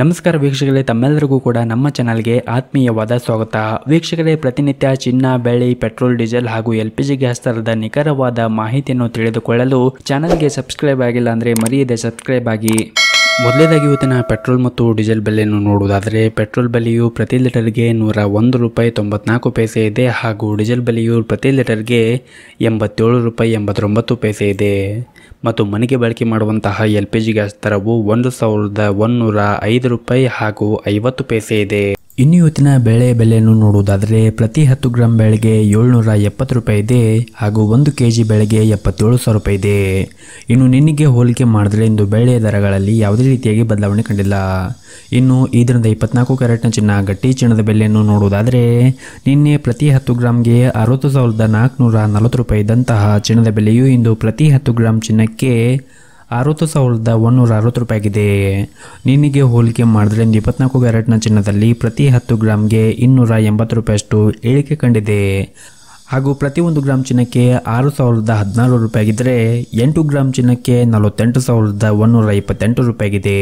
ನಮಸ್ಕಾರ ವೀಕ್ಷಕರೇ ತಮ್ಮೆಲ್ಲರಿಗೂ ಕೂಡ ನಮ್ಮ ಚಾನಲ್ಗೆ ಆತ್ಮೀಯವಾದ ಸ್ವಾಗತ ವೀಕ್ಷಕರೇ ಪ್ರತಿನಿತ್ಯ ಚಿನ್ನ ಬೆಳ್ಳಿ ಪೆಟ್ರೋಲ್ ಡೀಸೆಲ್ ಹಾಗೂ ಎಲ್ ಪಿ ಜಿ ಗ್ಯಾಸ್ ದರದ ನಿಖರವಾದ ಮಾಹಿತಿಯನ್ನು ತಿಳಿದುಕೊಳ್ಳಲು ಚಾನಲ್ಗೆ ಸಬ್ಸ್ಕ್ರೈಬ್ ಆಗಿಲ್ಲ ಅಂದರೆ ಮರೆಯದೆ ಸಬ್ಸ್ಕ್ರೈಬ್ ಆಗಿ ಮೊದಲೇದಾಗಿ ಇವತ್ತಿನ ಪೆಟ್ರೋಲ್ ಮತ್ತು ಡೀಸೆಲ್ ಬೆಲೆಯನ್ನು ನೋಡುವುದಾದರೆ ಪೆಟ್ರೋಲ್ ಬೆಲೆಯು ಪ್ರತಿ ಲೀಟರ್ಗೆ ನೂರ ಒಂದು ರೂಪಾಯಿ ತೊಂಬತ್ನಾಲ್ಕು ಪೈಸೆ ಇದೆ ಹಾಗೂ ಡೀಸೆಲ್ ಬೆಲೆಯು ಪ್ರತಿ ಲೀಟರ್ಗೆ ಎಂಬತ್ತೇಳು ರೂಪಾಯಿ ಎಂಬತ್ತೊಂಬತ್ತು ಪೈಸೆ ಇದೆ ಮತ್ತು ಮನೆಗೆ ಬಳಕೆ ಮಾಡುವಂತಹ ಎಲ್ ಪಿ ಜಿ ಗ್ಯಾಸ್ ದರವು ಒಂದು ಸಾವಿರದ ಒಂದು ನೂರ ಐದು ರೂಪಾಯಿ ಹಾಗೂ ಐವತ್ತು ಪೈಸೆ ಇದೆ ಇನ್ನು ಇವತ್ತಿನ ಬೆಳೆ ಬೆಲೆಯನ್ನು ನೋಡುವುದಾದರೆ ಪ್ರತಿ ಹತ್ತು ಗ್ರಾಮ್ ಬೆಳೆಗೆ ಏಳ್ನೂರ ಎಪ್ಪತ್ತು ರೂಪಾಯಿ ಇದೆ ಹಾಗೂ ಒಂದು ಕೆ ಜಿ ಬೆಳೆಗೆ ಎಪ್ಪತ್ತೇಳು ಸಾವಿರ ರೂಪಾಯಿ ಇದೆ ಇನ್ನು ನಿನ್ನೆಗೆ ಹೋಲಿಕೆ ಮಾಡಿದ್ರೆ ಇಂದು ಬೇಳೆಯ ದರಗಳಲ್ಲಿ ಯಾವುದೇ ರೀತಿಯಾಗಿ ಬದಲಾವಣೆ ಕಂಡಿಲ್ಲ ಇನ್ನು ಇದರಿಂದ ಇಪ್ಪತ್ನಾಲ್ಕು ಕ್ಯಾರೆಟ್ನ ಚಿನ್ನ ಗಟ್ಟಿ ಚಿನ್ನದ ಬೆಲೆಯನ್ನು ನೋಡುವುದಾದರೆ ನಿನ್ನೆ ಪ್ರತಿ ಹತ್ತು ಗ್ರಾಮ್ಗೆ ಅರವತ್ತು ಸಾವಿರದ ನಾಲ್ಕುನೂರ ನಲವತ್ತು ರೂಪಾಯಿ ಇದ್ದಂತಹ ಚಿನ್ನದ ಬೆಲೆಯು ಇಂದು ಪ್ರತಿ ಹತ್ತು ಗ್ರಾಮ್ ಚಿನ್ನಕ್ಕೆ ಅರವತ್ತು ಸಾವಿರದ ಒನ್ನೂರ ಅರವತ್ತು ರೂಪಾಯಿಗಿದೆ ನಿನಗೆ ಹೋಲಿಕೆ ಮಾಡಿದ್ರೆ ಇಪ್ಪತ್ನಾಲ್ಕು ಕ್ಯಾರೆಟ್ನ ಚಿನ್ನದಲ್ಲಿ ಪ್ರತಿ ಹತ್ತು ಗ್ರಾಮ್ಗೆ ಇನ್ನೂರ ಎಂಬತ್ತು ರೂಪಾಯಿಯಷ್ಟು ಇಳಿಕೆ ಕಂಡಿದೆ ಹಾಗೂ ಪ್ರತಿ ಒಂದು ಗ್ರಾಮ್ ಚಿನ್ನಕ್ಕೆ ಆರು ಸಾವಿರದ ಹದಿನಾರು ರೂಪಾಯಿಗಿದ್ದರೆ ಎಂಟು ಗ್ರಾಮ್ ಚಿನ್ನಕ್ಕೆ ನಲವತ್ತೆಂಟು ಸಾವಿರದ ಒನ್ನೂರ ಇಪ್ಪತ್ತೆಂಟು ರೂಪಾಯಿ ರೂಪಾಯಿಗಿದೆ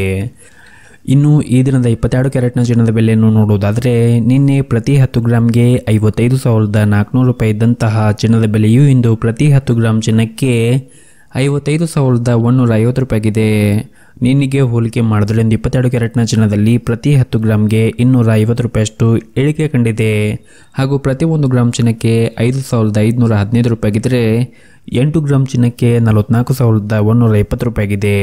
ಇನ್ನು ಈ ದಿನದ ಇಪ್ಪತ್ತೆರಡು ಕ್ಯಾರೆಟ್ನ ಚಿನ್ನದ ಬೆಲೆಯನ್ನು ನೋಡುವುದಾದರೆ ನಿನ್ನೆ ಪ್ರತಿ ಹತ್ತು ಗ್ರಾಮ್ಗೆ ಐವತ್ತೈದು ಸಾವಿರದ ನಾಲ್ಕುನೂರು ರೂಪಾಯಿ ಇದ್ದಂತಹ ಚಿನ್ನದ ಬೆಲೆಯು ಇಂದು ಪ್ರತಿ ಹತ್ತು ಗ್ರಾಮ್ ಚಿನ್ನಕ್ಕೆ ಐವತ್ತೈದು ಸಾವಿರದ ಒನ್ನೂರ ಐವತ್ತು ರೂಪಾಯಿಗಿದೆ ನಿನ್ನಿಗೆ ಹೋಲಿಕೆ ಒಂದು ಇಪ್ಪತ್ತೆರಡು ಕ್ಯಾರೆಟ್ನ ಚಿನ್ನದಲ್ಲಿ ಪ್ರತಿ ಹತ್ತು ಗ್ರಾಮ್ಗೆ ಇನ್ನೂರ ಐವತ್ತು ರೂಪಾಯಿಯಷ್ಟು ಇಳಿಕೆ ಕಂಡಿದೆ ಹಾಗೂ ಪ್ರತಿ ಒಂದು ಗ್ರಾಮ್ ಚಿನ್ನಕ್ಕೆ ಐದು ಸಾವಿರದ ಐದುನೂರ ಹದಿನೈದು ರೂಪಾಯಿಗಿದ್ದರೆ ಎಂಟು ಗ್ರಾಮ್ ಚಿನ್ನಕ್ಕೆ ನಲವತ್ತ್ನಾಲ್ಕು ಸಾವಿರದ ಒನ್ನೂರ ಇಪ್ಪತ್ತು ರೂಪಾಯಿಗಿದೆ